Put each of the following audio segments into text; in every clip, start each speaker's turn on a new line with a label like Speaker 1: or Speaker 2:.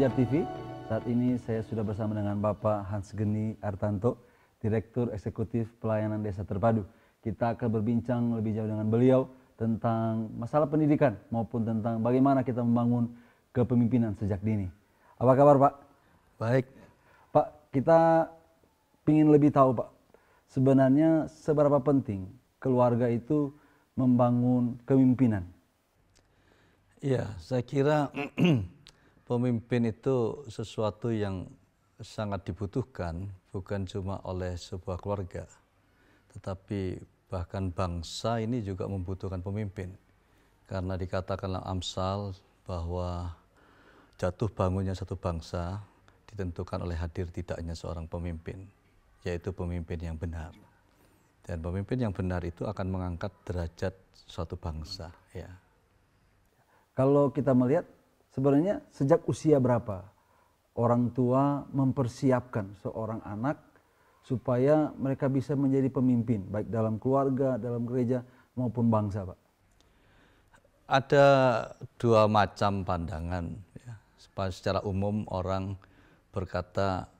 Speaker 1: Bijar TV. Saat ini saya sudah bersama dengan Bapak Hans Geni Artanto, Direktur Eksekutif Pelayanan Desa Terpadu. Kita akan berbincang lebih jauh dengan beliau tentang masalah pendidikan maupun tentang bagaimana kita membangun kepemimpinan sejak dini. Apa kabar Pak? Baik. Pak, kita ingin lebih tahu Pak, sebenarnya seberapa penting keluarga itu membangun kepemimpinan?
Speaker 2: Iya, saya kira pemimpin itu sesuatu yang sangat dibutuhkan bukan cuma oleh sebuah keluarga tetapi bahkan bangsa ini juga membutuhkan pemimpin karena dikatakan dalam Amsal bahwa jatuh bangunnya satu bangsa ditentukan oleh hadir tidaknya seorang pemimpin yaitu pemimpin yang benar dan pemimpin yang benar itu akan mengangkat derajat suatu bangsa ya
Speaker 1: kalau kita melihat Sebenarnya sejak usia berapa orang tua mempersiapkan seorang anak supaya mereka bisa menjadi pemimpin baik dalam keluarga, dalam gereja maupun bangsa, Pak?
Speaker 2: Ada dua macam pandangan. Ya. Secara umum orang berkata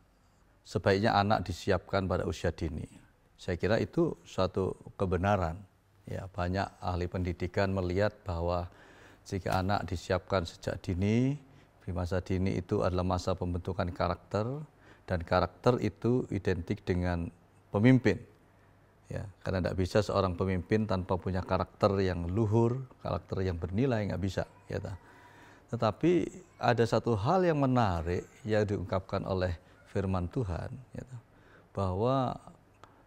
Speaker 2: sebaiknya anak disiapkan pada usia dini. Saya kira itu suatu kebenaran. Ya, banyak ahli pendidikan melihat bahwa jika anak disiapkan sejak dini, di masa dini itu adalah masa pembentukan karakter dan karakter itu identik dengan pemimpin. Ya, karena tidak bisa seorang pemimpin tanpa punya karakter yang luhur, karakter yang bernilai nggak bisa. Ya, Tetapi ada satu hal yang menarik yang diungkapkan oleh Firman Tuhan, ya, bahwa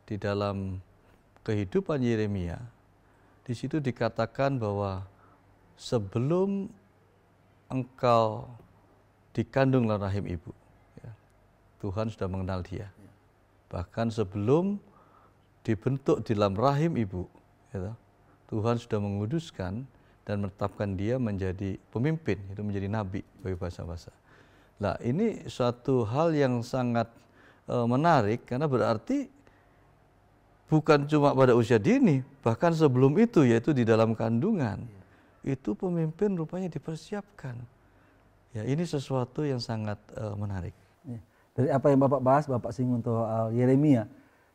Speaker 2: di dalam kehidupan Yeremia, di situ dikatakan bahwa sebelum engkau dikandung dalam rahim ibu, ya, Tuhan sudah mengenal dia. Ya. Bahkan sebelum dibentuk di dalam rahim ibu, ya, Tuhan sudah menguduskan dan menetapkan dia menjadi pemimpin, itu menjadi nabi bagi bahasa-bahasa. Nah ini suatu hal yang sangat e, menarik karena berarti bukan cuma pada usia dini, bahkan sebelum itu yaitu di dalam kandungan. Ya itu pemimpin rupanya dipersiapkan. Ya, ini sesuatu yang
Speaker 1: sangat uh, menarik. Ya, dari apa yang Bapak bahas, Bapak singgung soal eh, Yeremia.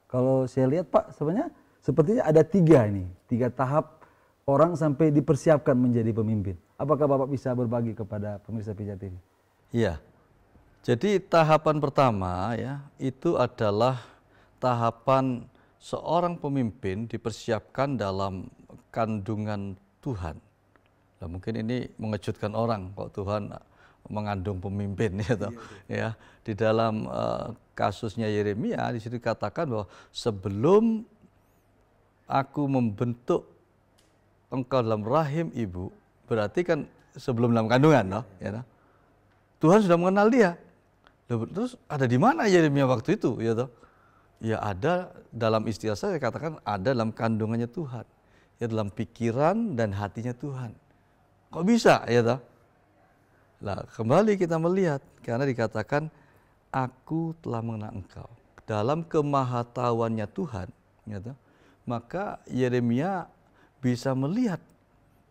Speaker 1: Kalau saya lihat Pak, sebenarnya sepertinya ada tiga ini, tiga tahap orang sampai dipersiapkan menjadi pemimpin. Apakah Bapak bisa berbagi kepada pemirsa pijat ini?
Speaker 2: Iya. Jadi tahapan pertama ya, itu adalah tahapan seorang pemimpin dipersiapkan dalam kandungan Tuhan. Nah, mungkin ini mengejutkan orang kok Tuhan eh, mengandung pemimpin gitu. ya toh. Ya, di dalam uh, kasusnya Yeremia di situ dikatakan bahwa sebelum aku membentuk engkau dalam rahim ibu, berarti kan sebelum dalam kandungan toh, iya. ya Tuhan sudah mengenal dia. Terus ada di mana Yeremia waktu itu ya toh? Ya ada dalam istilah saya katakan ada dalam kandungannya Tuhan. Ya dalam pikiran dan hatinya Tuhan. Kok bisa ya toh? Nah, kembali kita melihat karena dikatakan aku telah mengenal engkau. Dalam kemahatawannya Tuhan, ya toh, maka Yeremia bisa melihat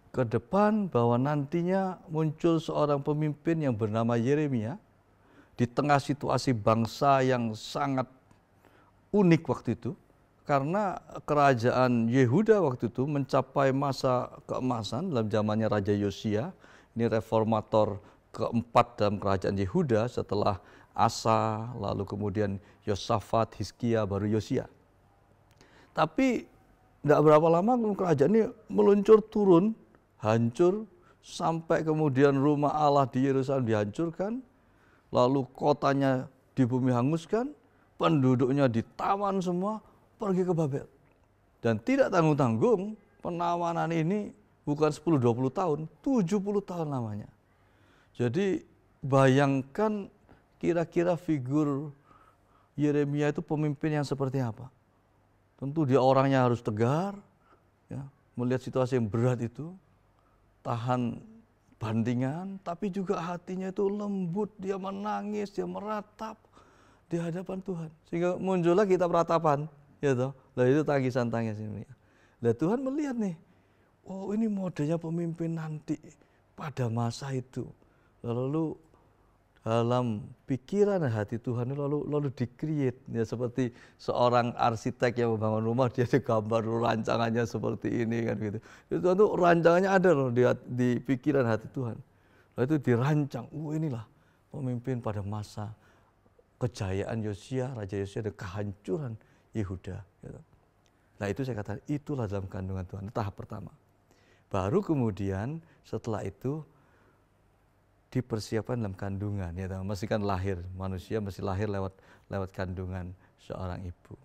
Speaker 2: ke depan bahwa nantinya muncul seorang pemimpin yang bernama Yeremia di tengah situasi bangsa yang sangat unik waktu itu karena kerajaan Yehuda waktu itu mencapai masa keemasan dalam zamannya Raja Yosia. Ini reformator keempat dalam kerajaan Yehuda setelah Asa, lalu kemudian Yosafat, Hizkia, baru Yosia. Tapi tidak berapa lama kerajaan ini meluncur turun, hancur, sampai kemudian rumah Allah di Yerusalem dihancurkan, lalu kotanya di bumi hanguskan, penduduknya ditawan semua, pergi ke Babel. Dan tidak tanggung-tanggung penawanan ini bukan 10-20 tahun, 70 tahun namanya. Jadi bayangkan kira-kira figur Yeremia itu pemimpin yang seperti apa. Tentu dia orangnya harus tegar, ya, melihat situasi yang berat itu, tahan bandingan, tapi juga hatinya itu lembut, dia menangis, dia meratap di hadapan Tuhan. Sehingga muncullah kitab ratapan ya toh lah itu tangisan tangis ini lah Tuhan melihat nih oh ini modenya pemimpin nanti pada masa itu lalu dalam pikiran hati Tuhan lalu lalu dikreat ya seperti seorang arsitek yang membangun rumah dia digambar rancangannya seperti ini kan gitu itu tuh rancangannya ada loh di, di pikiran hati Tuhan lalu itu dirancang oh inilah pemimpin pada masa kejayaan Yosia raja Yosia ada kehancuran Yehuda. Gitu. Nah itu saya katakan itulah dalam kandungan Tuhan, tahap pertama. Baru kemudian setelah itu dipersiapkan dalam kandungan ya masih kan lahir manusia masih lahir lewat lewat kandungan seorang ibu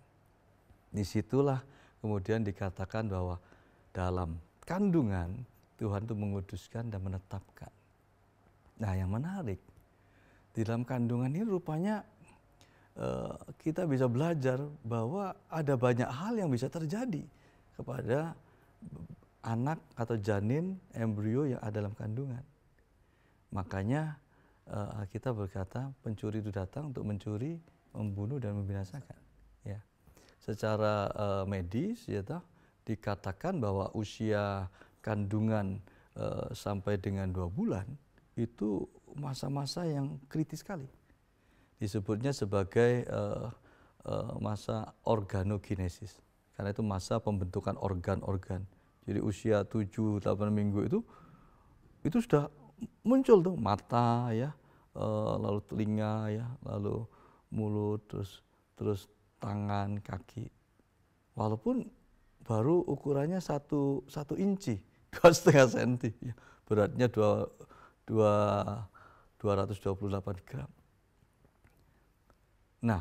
Speaker 2: disitulah kemudian dikatakan bahwa dalam kandungan Tuhan itu menguduskan dan menetapkan nah yang menarik di dalam kandungan ini rupanya Eh, kita bisa belajar bahwa ada banyak hal yang bisa terjadi kepada anak atau janin embrio yang ada dalam kandungan. Makanya eh, kita berkata pencuri itu datang untuk mencuri, membunuh dan membinasakan. Ya. Secara eh, medis ya toh dikatakan bahwa usia kandungan sampai dengan dua bulan itu masa-masa yang kritis sekali disebutnya sebagai uh, uh, masa organogenesis. Karena itu masa pembentukan organ-organ. Jadi usia 7 8 minggu itu itu sudah muncul tuh mata ya, uh, lalu telinga ya, lalu mulut terus terus tangan, kaki. Walaupun baru ukurannya satu, satu inci, dua setengah senti. Ya. Beratnya dua, dua, 228 gram. Nah,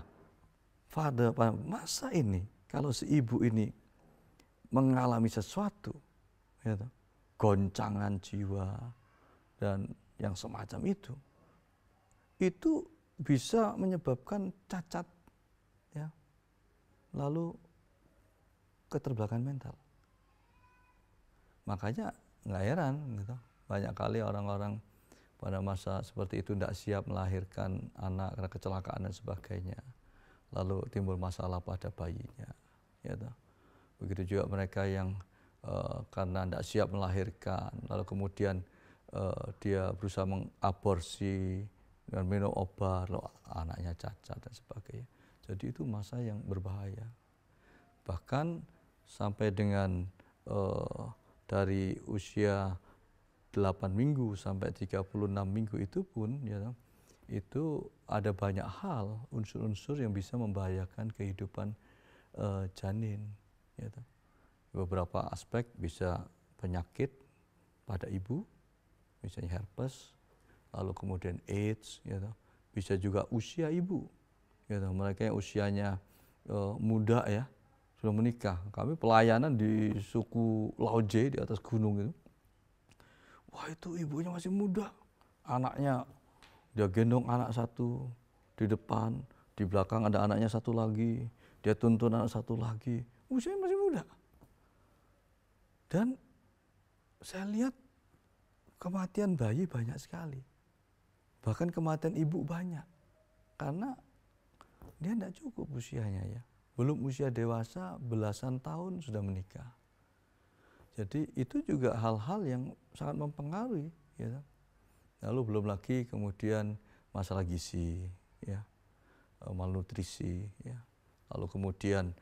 Speaker 2: pada masa ini kalau si ibu ini mengalami sesuatu, ya, goncangan jiwa dan yang semacam itu, itu bisa menyebabkan cacat, ya, lalu keterbelakangan mental. Makanya nggak heran gitu, banyak kali orang-orang pada masa seperti itu tidak siap melahirkan anak karena kecelakaan dan sebagainya. Lalu timbul masalah pada bayinya. Ya toh. Begitu juga mereka yang uh, karena tidak siap melahirkan, lalu kemudian uh, dia berusaha mengaborsi dengan minum obat, lalu anaknya cacat dan sebagainya. Jadi itu masa yang berbahaya. Bahkan sampai dengan uh, dari usia 8 minggu sampai 36 minggu itu pun ya itu ada banyak hal unsur-unsur yang bisa membahayakan kehidupan uh, janin ya beberapa aspek bisa penyakit pada ibu misalnya herpes lalu kemudian AIDS ya bisa juga usia ibu ya mereka yang usianya uh, muda ya sudah menikah kami pelayanan di suku Laoje di atas gunung itu Wah itu ibunya masih muda. Anaknya, dia gendong anak satu di depan, di belakang ada anaknya satu lagi. Dia tuntun anak satu lagi. Usianya masih muda. Dan saya lihat kematian bayi banyak sekali. Bahkan kematian ibu banyak. Karena dia tidak cukup usianya ya. Belum usia dewasa belasan tahun sudah menikah. Jadi itu juga hal-hal yang sangat mempengaruhi. Ya. Lalu belum lagi kemudian masalah gizi, ya, e, malnutrisi, ya. lalu kemudian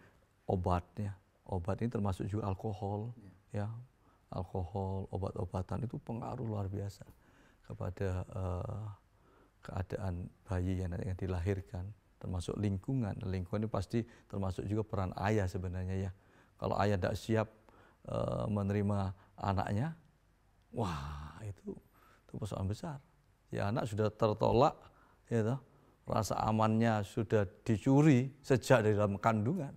Speaker 2: obatnya. Obat ini termasuk juga alkohol, ya. ya, alkohol, obat-obatan itu pengaruh luar biasa kepada uh, keadaan bayi yang nanti dilahirkan, termasuk lingkungan. Lingkungan ini pasti termasuk juga peran ayah sebenarnya ya. Kalau ayah tidak siap, e, menerima anaknya, wah itu itu persoalan besar. Ya anak sudah tertolak, ya toh, rasa amannya sudah dicuri sejak dari dalam kandungan.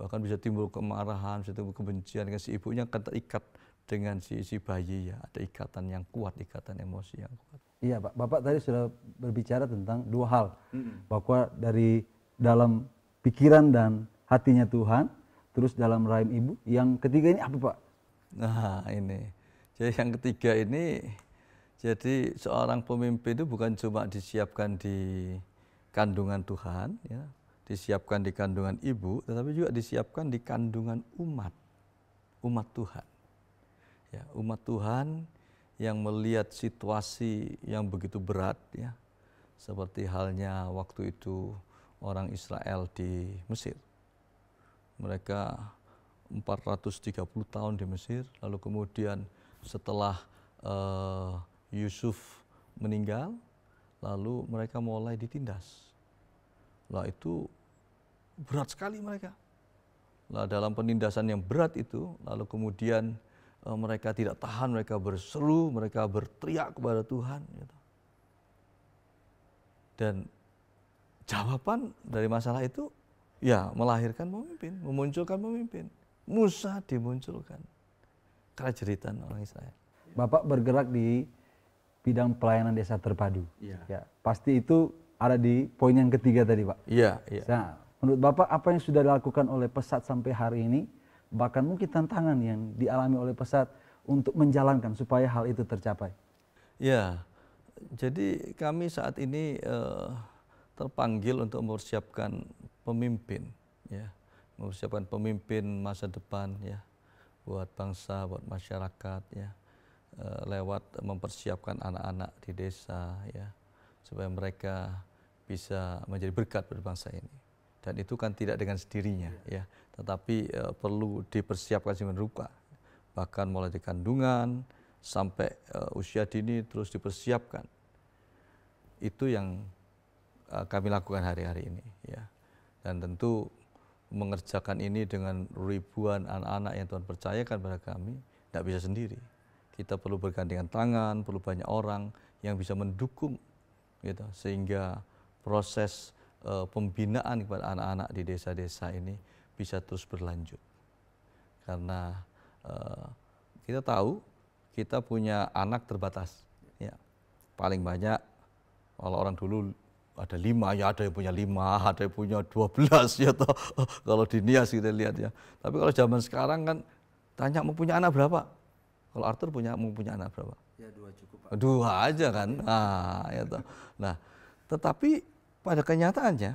Speaker 2: Bahkan bisa timbul kemarahan, bisa timbul kebencian, dengan si ibunya terikat dengan si, si bayi ya, ada ikatan yang kuat, ikatan emosi yang kuat.
Speaker 1: Iya Pak, Bapak tadi sudah berbicara tentang dua hal, mm -hmm. bahwa dari dalam pikiran dan hatinya Tuhan, terus dalam rahim ibu. Yang ketiga ini apa Pak? Nah ini,
Speaker 2: jadi yang ketiga ini, jadi seorang pemimpin itu bukan cuma disiapkan di kandungan Tuhan, ya, disiapkan di kandungan ibu, tetapi juga disiapkan di kandungan umat, umat Tuhan. Ya, umat Tuhan yang melihat situasi yang begitu berat, ya, seperti halnya waktu itu orang Israel di Mesir mereka 430 tahun di Mesir, lalu kemudian setelah uh, Yusuf meninggal, lalu mereka mulai ditindas. Lah itu berat sekali mereka. Lah dalam penindasan yang berat itu, lalu kemudian e, mereka tidak tahan, mereka berseru, mereka berteriak kepada Tuhan. Gitu. Dan jawaban dari masalah itu Ya, melahirkan pemimpin, memunculkan pemimpin.
Speaker 1: Musa dimunculkan.
Speaker 2: karena cerita orang Israel.
Speaker 1: Bapak bergerak di bidang pelayanan desa terpadu. Ya. ya pasti itu ada di poin yang ketiga tadi, Pak.
Speaker 2: Iya, iya. Nah,
Speaker 1: menurut Bapak apa yang sudah dilakukan oleh pesat sampai hari ini bahkan mungkin tantangan yang dialami oleh pesat untuk menjalankan supaya hal itu tercapai?
Speaker 2: Ya. Jadi kami saat ini eh, terpanggil untuk mempersiapkan pemimpin ya mempersiapkan pemimpin masa depan ya buat bangsa buat masyarakat ya e, lewat mempersiapkan anak-anak di desa ya supaya mereka bisa menjadi berkat bagi bangsa ini dan itu kan tidak dengan sendirinya iya. ya, tetapi e, perlu dipersiapkan dengan rupa bahkan mulai dari kandungan sampai e, usia dini terus dipersiapkan itu yang e, kami lakukan hari-hari ini ya dan tentu mengerjakan ini dengan ribuan anak-anak yang Tuhan percayakan pada kami, tidak bisa sendiri. Kita perlu bergandengan tangan, perlu banyak orang yang bisa mendukung, gitu, sehingga proses uh, pembinaan kepada anak-anak di desa-desa ini bisa terus berlanjut. Karena uh, kita tahu kita punya anak terbatas, ya paling banyak kalau orang dulu ada lima ya ada yang punya lima ada yang punya dua belas ya toh oh, kalau di Nias kita lihat ya tapi kalau zaman sekarang kan tanya mau punya anak berapa kalau Arthur punya mau punya anak berapa ya dua cukup Pak. dua aja kan nah ya toh nah tetapi pada kenyataannya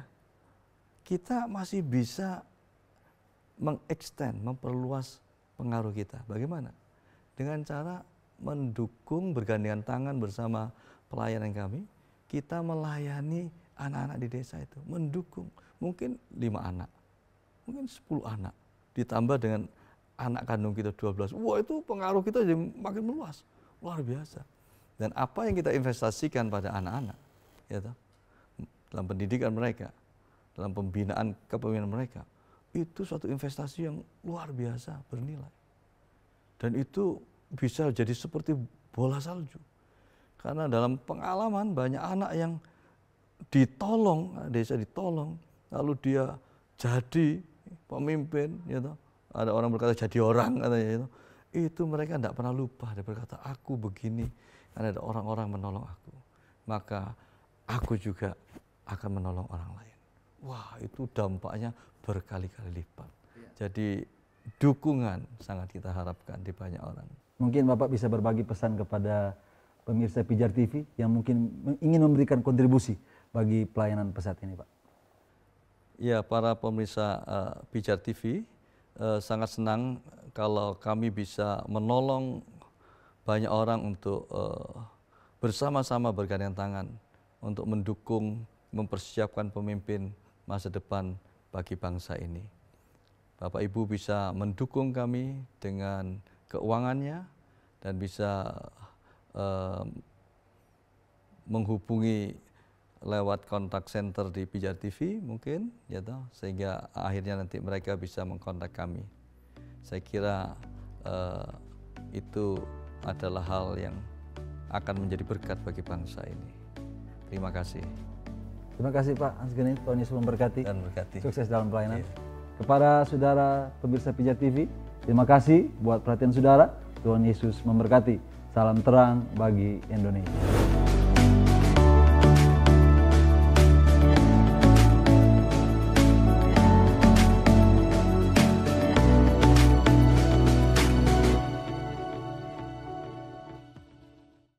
Speaker 2: kita masih bisa mengextend memperluas pengaruh kita bagaimana dengan cara mendukung bergandengan tangan bersama pelayanan kami kita melayani anak-anak di desa itu, mendukung mungkin lima anak, mungkin sepuluh anak, ditambah dengan anak kandung kita dua belas Wah, itu pengaruh kita jadi makin meluas. Luar biasa. Dan apa yang kita investasikan pada anak-anak, ya toh, dalam pendidikan mereka, dalam pembinaan kepemimpinan mereka, itu suatu investasi yang luar biasa bernilai. Dan itu bisa jadi seperti bola salju. Karena dalam pengalaman banyak anak yang ditolong, desa ditolong, lalu dia jadi pemimpin, gitu. Ada orang berkata jadi orang katanya itu. Ya itu mereka tidak pernah lupa. Dia berkata aku begini karena ada orang-orang menolong aku. Maka aku juga akan menolong orang lain. Wah itu dampaknya berkali-kali lipat. Iya. Jadi dukungan sangat kita harapkan di banyak orang.
Speaker 1: Mungkin Bapak bisa berbagi pesan kepada pemirsa Pijar TV yang mungkin ingin memberikan kontribusi bagi pelayanan pesat ini, Pak?
Speaker 2: Ya, para pemirsa uh, Pijar TV uh, eh, sangat senang kalau kami bisa menolong banyak orang untuk uh, bersama-sama bergandengan tangan untuk mendukung, mempersiapkan pemimpin masa depan bagi bangsa ini. Bapak Ibu bisa mendukung kami dengan keuangannya dan bisa menghubungi lewat kontak center di Pijar TV mungkin ya toh sehingga akhirnya nanti mereka bisa mengkontak kami. Saya kira uh, itu adalah hal yang akan menjadi berkat bagi bangsa ini. Terima kasih.
Speaker 1: Terima kasih Pak Ansgeni, Tuhan Yesus memberkati. Dan berkati. Sukses dalam pelayanan. Yeah. Kepada saudara pemirsa Pijar TV, terima kasih buat perhatian saudara. Tuhan Yesus memberkati. Salam terang bagi Indonesia.